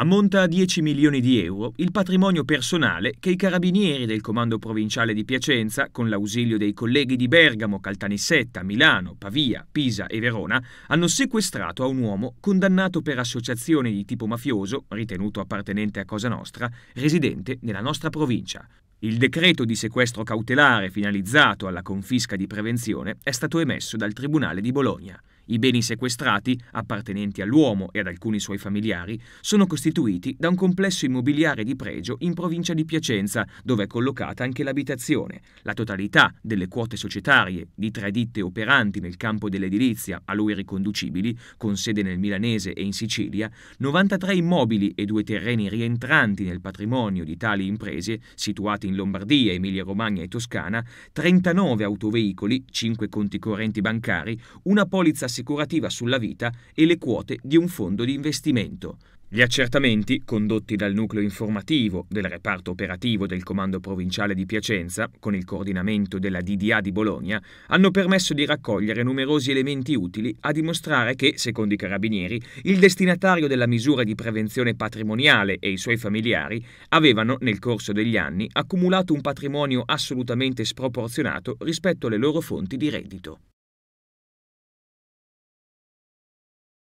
Ammonta a 10 milioni di euro il patrimonio personale che i carabinieri del Comando Provinciale di Piacenza, con l'ausilio dei colleghi di Bergamo, Caltanissetta, Milano, Pavia, Pisa e Verona, hanno sequestrato a un uomo condannato per associazione di tipo mafioso, ritenuto appartenente a Cosa Nostra, residente nella nostra provincia. Il decreto di sequestro cautelare finalizzato alla confisca di prevenzione è stato emesso dal Tribunale di Bologna. I beni sequestrati, appartenenti all'uomo e ad alcuni suoi familiari, sono costituiti da un complesso immobiliare di pregio in provincia di Piacenza, dove è collocata anche l'abitazione. La totalità delle quote societarie di tre ditte operanti nel campo dell'edilizia a lui riconducibili, con sede nel Milanese e in Sicilia, 93 immobili e due terreni rientranti nel patrimonio di tali imprese, situati in Lombardia, Emilia-Romagna e Toscana, 39 autoveicoli, 5 conti correnti bancari, una polizza assicurativa assicurativa sulla vita e le quote di un fondo di investimento. Gli accertamenti, condotti dal nucleo informativo del reparto operativo del Comando Provinciale di Piacenza, con il coordinamento della DDA di Bologna, hanno permesso di raccogliere numerosi elementi utili a dimostrare che, secondo i carabinieri, il destinatario della misura di prevenzione patrimoniale e i suoi familiari avevano, nel corso degli anni, accumulato un patrimonio assolutamente sproporzionato rispetto alle loro fonti di reddito.